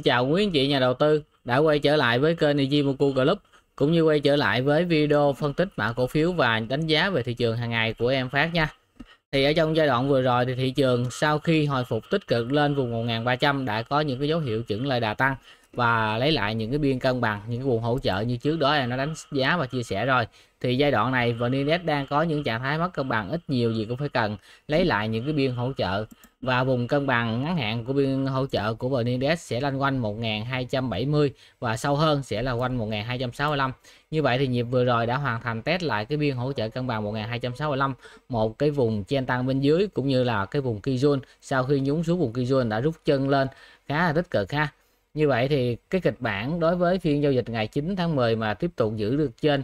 Xin chào quý anh chị nhà đầu tư đã quay trở lại với kênh Nijimoku Club cũng như quay trở lại với video phân tích mã cổ phiếu và đánh giá về thị trường hàng ngày của em Phát nha. Thì ở trong giai đoạn vừa rồi thì thị trường sau khi hồi phục tích cực lên vùng 1.300 đã có những cái dấu hiệu chuẩn lại đà tăng và lấy lại những cái biên cân bằng, những cái vùng hỗ trợ như trước đó là nó đánh giá và chia sẻ rồi. Thì giai đoạn này VN đang có những trạng thái mất cân bằng ít nhiều gì cũng phải cần lấy lại những cái biên hỗ trợ và vùng cân bằng ngắn hạn của biên hỗ trợ của vn index sẽ lanh quanh 1270 và sâu hơn sẽ là quanh 1265 như vậy thì nhịp vừa rồi đã hoàn thành test lại cái biên hỗ trợ cân bằng 1265 một cái vùng chen tăng bên dưới cũng như là cái vùng kijun sau khi nhúng xuống vùng kijun đã rút chân lên khá là tích cực ha như vậy thì cái kịch bản đối với phiên giao dịch ngày 9 tháng 10 mà tiếp tục giữ được trên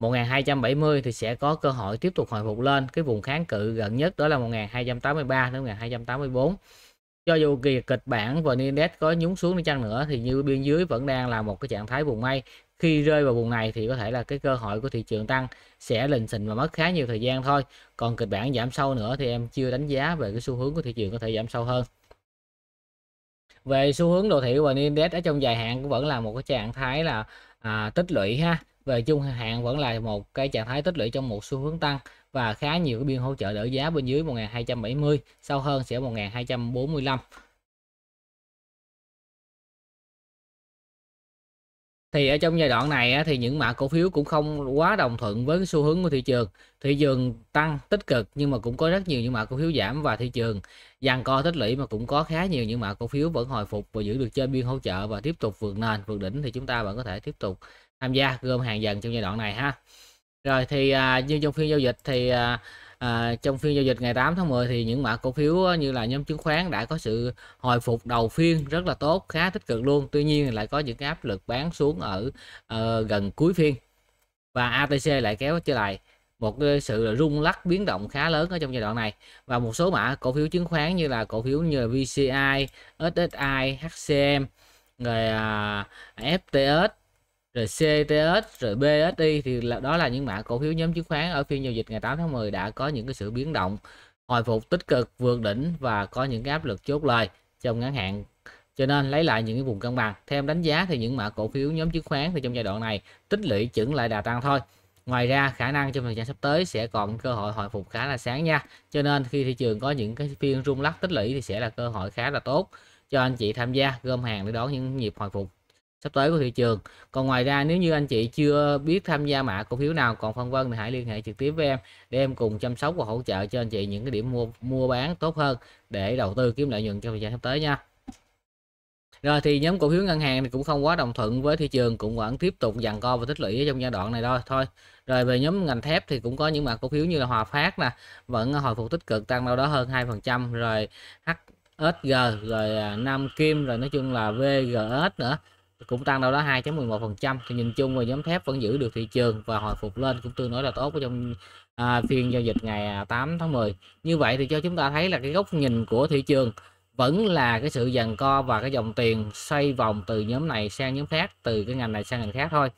1270 thì sẽ có cơ hội tiếp tục hồi phục lên cái vùng kháng cự gần nhất đó là 1283 đến 1284 cho dù kỳ kịch bản và index có nhúng xuống đi chăng nữa thì như biên dưới vẫn đang là một cái trạng thái vùng may khi rơi vào vùng này thì có thể là cái cơ hội của thị trường tăng sẽ lình xình và mất khá nhiều thời gian thôi còn kịch bản giảm sâu nữa thì em chưa đánh giá về cái xu hướng của thị trường có thể giảm sâu hơn về xu hướng đồ thị và index ở trong dài hạn cũng vẫn là một cái trạng thái là à, tích lũy ha về chung hạn vẫn là một cái trạng thái tích lũy trong một xu hướng tăng và khá nhiều cái biên hỗ trợ đỡ giá bên dưới 1270 sau hơn sẽ 1245 thì ở trong giai đoạn này thì những mã cổ phiếu cũng không quá đồng thuận với xu hướng của thị trường thị trường tăng tích cực nhưng mà cũng có rất nhiều những mã cổ phiếu giảm và thị trường dàn co tích lũy mà cũng có khá nhiều những mã cổ phiếu vẫn hồi phục và giữ được trên biên hỗ trợ và tiếp tục vượt nền vượt đỉnh thì chúng ta vẫn có thể tiếp tục tham gia gom hàng dần trong giai đoạn này ha rồi thì à, như trong phiên giao dịch thì à, à, trong phiên giao dịch ngày 8 tháng 10 thì những mã cổ phiếu như là nhóm chứng khoán đã có sự hồi phục đầu phiên rất là tốt khá tích cực luôn tuy nhiên lại có những cái áp lực bán xuống ở uh, gần cuối phiên và ATC lại kéo trở lại một cái sự rung lắc biến động khá lớn ở trong giai đoạn này và một số mã cổ phiếu chứng khoán như là cổ phiếu như là VCI, SSI, HCM, rồi uh, à, FTS rồi CTS rồi BSI thì là, đó là những mã cổ phiếu nhóm chứng khoán ở phiên giao dịch ngày 8 tháng 10 đã có những cái sự biến động hồi phục tích cực vượt đỉnh và có những cái áp lực chốt lời trong ngắn hạn cho nên lấy lại những cái vùng cân bằng theo đánh giá thì những mã cổ phiếu nhóm chứng khoán thì trong giai đoạn này tích lũy chững lại đà tăng thôi ngoài ra khả năng trong thời gian sắp tới sẽ còn cơ hội hồi phục khá là sáng nha cho nên khi thị trường có những cái phiên rung lắc tích lũy thì sẽ là cơ hội khá là tốt cho anh chị tham gia gom hàng để đón những nhịp hồi phục sắp tới của thị trường còn ngoài ra nếu như anh chị chưa biết tham gia mã cổ phiếu nào còn phân vân thì hãy liên hệ trực tiếp với em để em cùng chăm sóc và hỗ trợ cho anh chị những cái điểm mua mua bán tốt hơn để đầu tư kiếm lợi nhuận trong thời gian sắp tới nha rồi thì nhóm cổ phiếu ngân hàng thì cũng không quá đồng thuận với thị trường cũng vẫn tiếp tục dàn co và tích lũy trong giai đoạn này thôi thôi rồi về nhóm ngành thép thì cũng có những mã cổ phiếu như là Hòa Phát nè vẫn hồi phục tích cực tăng đâu đó hơn 2% rồi HSG rồi à, Nam Kim rồi nói chung là VGS nữa cũng tăng đâu đó 2.11% thì nhìn chung là nhóm thép vẫn giữ được thị trường và hồi phục lên cũng tương đối là tốt trong à, phiên giao dịch ngày 8 à, tháng 10 như vậy thì cho chúng ta thấy là cái góc nhìn của thị trường vẫn là cái sự dàn co và cái dòng tiền xoay vòng từ nhóm này sang nhóm khác từ cái ngành này sang ngành khác thôi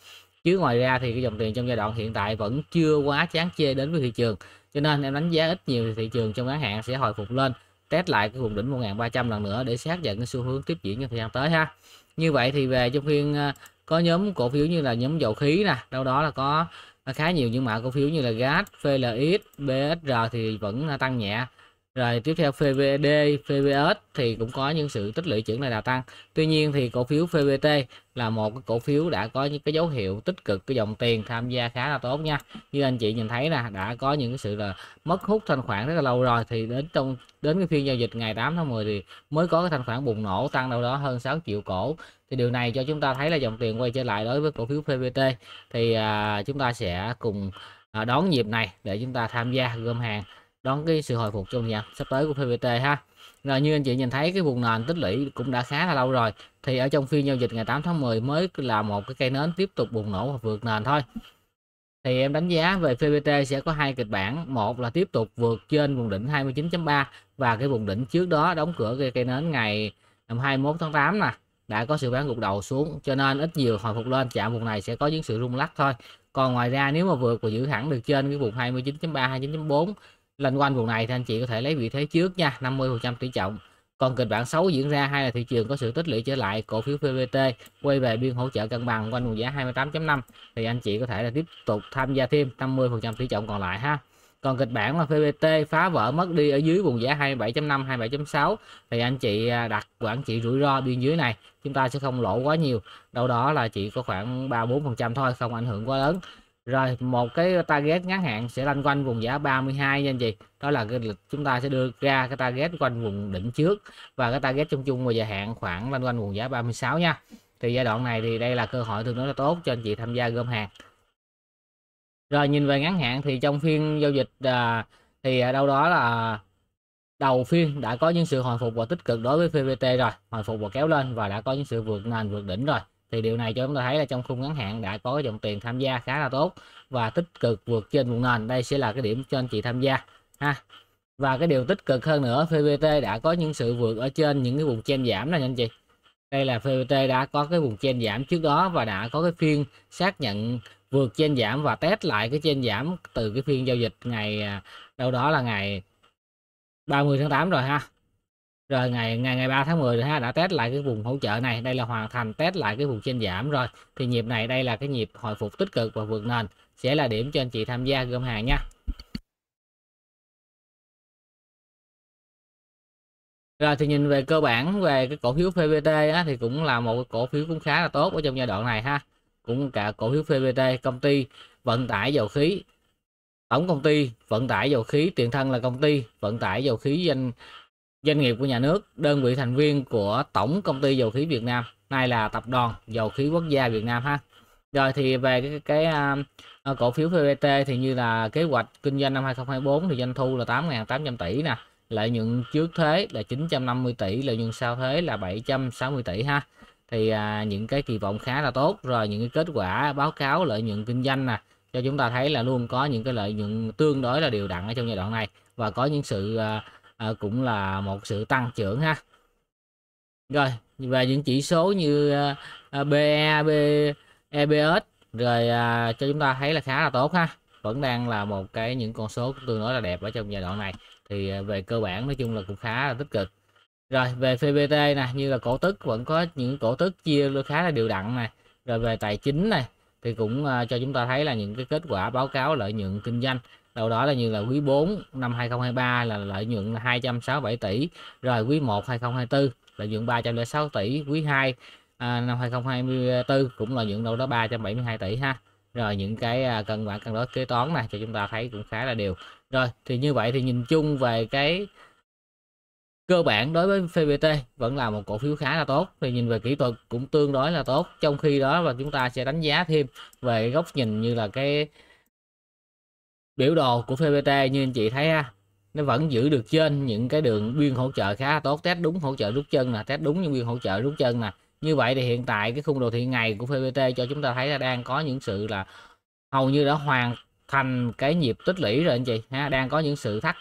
chứ ngoài ra thì cái dòng tiền trong giai đoạn hiện tại vẫn chưa quá chán chê đến với thị trường cho nên em đánh giá ít nhiều thì thị trường trong ngắn hạn sẽ hồi phục lên test lại cái vùng đỉnh 1.300 lần nữa để xác nhận cái xu hướng tiếp diễn trong thời gian tới ha như vậy thì về trong phiên ờ, có nhóm cổ phiếu như là nhóm dầu khí nè đâu đó là có khá nhiều những mã cổ phiếu như là gas PLX BSR thì vẫn ờ, tăng nhẹ rồi tiếp theo PVD, PVS thì cũng có những sự tích lũy trưởng này đà tăng. Tuy nhiên thì cổ phiếu PVT là một cái cổ phiếu đã có những cái dấu hiệu tích cực cái dòng tiền tham gia khá là tốt nha. Như anh chị nhìn thấy là đã có những cái sự là mất hút thanh khoản rất là lâu rồi thì đến trong đến cái phiên giao dịch ngày 8 tháng 10 thì mới có cái thanh khoản bùng nổ tăng đâu đó hơn 6 triệu cổ. Thì điều này cho chúng ta thấy là dòng tiền quay trở lại đối với cổ phiếu PVT thì à, chúng ta sẽ cùng à, đón nhịp này để chúng ta tham gia gom hàng đón cái sự hồi phục trong nhà sắp tới của PVT ha rồi như anh chị nhìn thấy cái vùng nền tích lũy cũng đã khá là lâu rồi thì ở trong phiên giao dịch ngày 8 tháng 10 mới là một cái cây nến tiếp tục bùng nổ và vượt nền thôi thì em đánh giá về PVT sẽ có hai kịch bản một là tiếp tục vượt trên vùng đỉnh 29.3 và cái vùng đỉnh trước đó đóng cửa cây, cây nến ngày 21 tháng 8 nè đã có sự bán gục đầu xuống cho nên ít nhiều hồi phục lên chạm vùng này sẽ có những sự rung lắc thôi còn ngoài ra nếu mà vượt và giữ thẳng được trên cái vùng 29.3 29.4 lên quanh vùng này thì anh chị có thể lấy vị thế trước nha 50% tỷ trọng còn kịch bản xấu diễn ra hay là thị trường có sự tích lũy trở lại cổ phiếu PVT quay về biên hỗ trợ cân bằng quanh vùng giá 28.5 thì anh chị có thể là tiếp tục tham gia thêm 50% tỷ trọng còn lại ha còn kịch bản là PVT phá vỡ mất đi ở dưới vùng giá 27.5 27.6 thì anh chị à, đặt quản trị rủi ro biên dưới này chúng ta sẽ không lỗ quá nhiều đâu đó là chỉ có khoảng 3 4 phần trăm thôi không ảnh hưởng quá lớn rồi một cái target ngắn hạn sẽ lanh quanh vùng giá 32 nha anh chị đó là cái lịch chúng ta sẽ đưa ra cái target quanh vùng đỉnh trước và cái target chung chung và dài hạn khoảng lanh quanh vùng giá 36 nha thì giai đoạn này thì đây là cơ hội tương đối là tốt cho anh chị tham gia gom hàng rồi nhìn về ngắn hạn thì trong phiên giao dịch à, thì đâu đó là đầu phiên đã có những sự hồi phục và tích cực đối với PVT rồi hồi phục và kéo lên và đã có những sự vượt nền vượt đỉnh rồi thì điều này cho chúng ta thấy là trong khung ngắn hạn đã có dòng tiền tham gia khá là tốt và tích cực vượt trên vùng nền đây sẽ là cái điểm cho anh chị tham gia ha và cái điều tích cực hơn nữa PVT đã có những sự vượt ở trên những cái vùng chen giảm này anh chị đây là PVT đã có cái vùng chen giảm trước đó và đã có cái phiên xác nhận vượt chen giảm và test lại cái chen giảm từ cái phiên giao dịch ngày à, đâu đó là ngày 30 tháng 8 rồi ha rồi ngày ngày ngày 3 tháng 10 ha đã test lại cái vùng hỗ trợ này đây là hoàn thành test lại cái vùng trên giảm rồi thì nhịp này đây là cái nhịp hồi phục tích cực và vượt nền sẽ là điểm cho anh chị tham gia gom hàng nha Rồi thì nhìn về cơ bản về cái cổ phiếu PVT á, thì cũng là một cái cổ phiếu cũng khá là tốt ở trong giai đoạn này ha. Cũng cả cổ phiếu PVT công ty vận tải dầu khí tổng công ty vận tải dầu khí tiền thân là công ty vận tải dầu khí doanh doanh nghiệp của nhà nước, đơn vị thành viên của Tổng Công ty Dầu khí Việt Nam, nay là Tập đoàn Dầu khí Quốc gia Việt Nam ha. Rồi thì về cái, cái, cái à, cổ phiếu PVT thì như là kế hoạch kinh doanh năm 2024 thì doanh thu là 8.800 tỷ nè, lợi nhuận trước thuế là 950 tỷ, lợi nhuận sau thuế là 760 tỷ ha. Thì à, những cái kỳ vọng khá là tốt rồi những cái kết quả báo cáo lợi nhuận kinh doanh nè cho chúng ta thấy là luôn có những cái lợi nhuận tương đối là đều đặn ở trong giai đoạn này và có những sự à, à, cũng là một sự tăng trưởng ha rồi và những chỉ số như à, ờ, BE, ờ, B, EBS e rồi à, cho chúng ta thấy là khá là tốt ha vẫn đang là một cái những con số tôi nói là đẹp ở trong giai đoạn này thì à, về cơ bản nói chung là cũng khá là tích cực rồi về PBT nè như là cổ tức vẫn có những cổ tức chia khá là đều đặn này rồi về tài chính này thì cũng cho chúng ta thấy là những cái kết quả báo cáo lợi nhuận kinh doanh đâu đó là như là quý 4 năm 2023 là lợi nhuận là 267 tỷ rồi quý 1 2024 lợi nhuận 306 tỷ quý 2 à, năm 2024 cũng lợi nhuận đâu đó 372 tỷ ha rồi những cái à, cân bản cân đối kế toán này thì chúng ta thấy cũng khá là đều rồi thì như vậy thì nhìn chung về cái cơ bản đối với PVT vẫn là một cổ phiếu khá là tốt thì nhìn về kỹ thuật cũng tương đối là tốt trong khi đó và chúng ta sẽ đánh giá thêm về góc nhìn như là cái biểu đồ của PPT như anh chị thấy ha nó vẫn giữ được trên những cái đường biên hỗ trợ khá tốt test đúng hỗ trợ rút chân là test đúng những biên hỗ trợ rút chân nè như vậy thì hiện tại cái khung đồ thị ngày của PPT cho chúng ta thấy là đang có những sự là hầu như đã hoàn thành cái nhịp tích lũy rồi anh chị ha đang có những sự thắt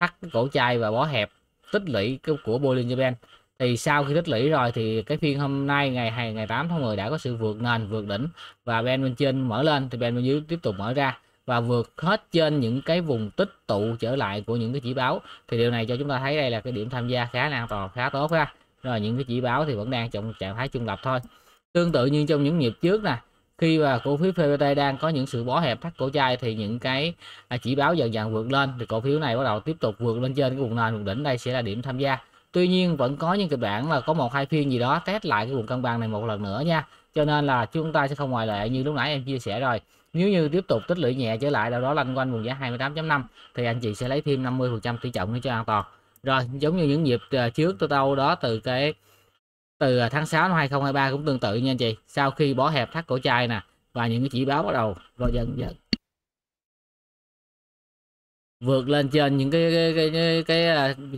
thắt cổ chai và bó hẹp tích lũy của Bollinger Band thì sau khi tích lũy rồi thì cái phiên hôm nay ngày ngày 8 tháng 10 đã có sự vượt nền vượt đỉnh và bên bên trên mở lên thì bên bên dưới tiếp tục mở ra và vượt hết trên những cái vùng tích tụ trở lại của những cái chỉ báo thì điều này cho chúng ta thấy đây là cái điểm tham gia khá là an toàn khá tốt ha rồi những cái chỉ báo thì vẫn đang trong trạng thái trung lập thôi tương tự như trong những nhịp trước nè khi mà cổ phiếu PVT đang có những sự bó hẹp thắt cổ chai thì những cái à, chỉ báo dần dần vượt lên thì cổ phiếu này bắt đầu tiếp tục vượt lên trên cái vùng nền vùng đỉnh đây sẽ là điểm tham gia tuy nhiên vẫn có những kịch bản là có một hai phiên gì đó test lại cái vùng cân bằng này một lần nữa nha cho nên là chúng ta sẽ không ngoại lệ như lúc nãy em chia sẻ rồi nếu như tiếp tục tích lũy nhẹ trở lại đâu đó lanh quanh vùng giá 28.5 thì anh chị sẽ lấy thêm 50 phần trăm tỷ trọng để cho an toàn rồi giống như những nhịp ờ, trước tôi đâu đó từ cái từ ờ, tháng 6 năm 2023 cũng tương tự nha anh chị sau khi bỏ hẹp thắt cổ chai nè và những cái chỉ báo bắt đầu rồi dần dần vượt lên trên những cái cái, cái, cái, cái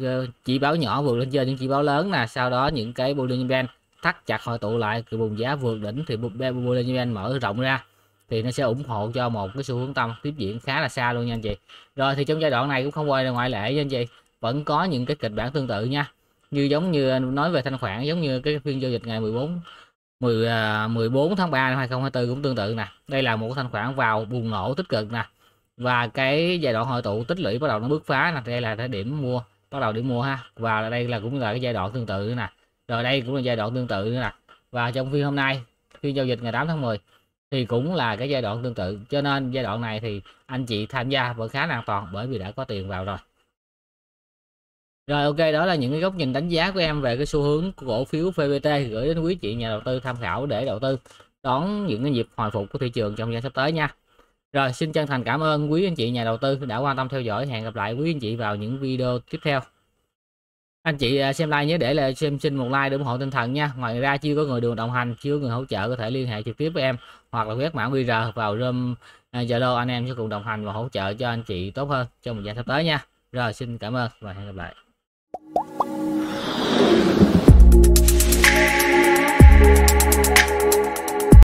ờ, chỉ báo nhỏ vượt lên trên những chỉ báo lớn nè sau đó những cái Bollinger Band thắt chặt hội tụ lại thì vùng giá vượt đỉnh thì Bollinger mở rộng ra thì nó sẽ ủng hộ cho một cái xu hướng tăng tiếp diễn khá là xa luôn nha anh chị rồi thì trong giai đoạn này cũng không quay là ngoại lệ nha anh chị vẫn có những cái kịch bản tương tự nha như giống như nói về thanh khoản giống như cái phiên giao dịch ngày 14 10, 14 tháng 3 năm 2024 cũng tương tự nè đây là một thanh khoản vào bùng nổ tích cực nè và cái giai đoạn hội tụ tích lũy bắt đầu nó bước phá nè đây là cái điểm mua bắt đầu điểm mua ha và đây là cũng là cái giai đoạn tương tự nè rồi đây cũng là giai đoạn tương tự nữa nè và trong phiên hôm nay phiên giao dịch ngày 8 tháng 10 thì cũng là cái giai đoạn tương tự cho nên giai đoạn này thì anh chị tham gia vẫn khá là an toàn bởi vì đã có tiền vào rồi rồi ok đó là những cái góc nhìn đánh giá của em về cái xu hướng của cổ phiếu PVT gửi đến quý chị nhà đầu tư tham khảo để đầu tư đón những cái nhịp hồi phục của thị trường trong giai sắp tới nha rồi xin chân thành cảm ơn quý anh chị nhà đầu tư đã quan tâm theo dõi hẹn gặp lại quý anh chị vào những video tiếp theo anh chị à, xem like nhớ để là xem xin một like để ủng hộ tinh thần nha ngoài ra chưa có người đường đồng hành chưa có người hỗ trợ có thể liên hệ trực tiếp với em hoặc là quét mã qr vào room à, zalo anh em sẽ cùng đồng hành và hỗ trợ cho anh chị tốt hơn trong một giai sắp tới nha rồi xin cảm ơn và hẹn gặp lại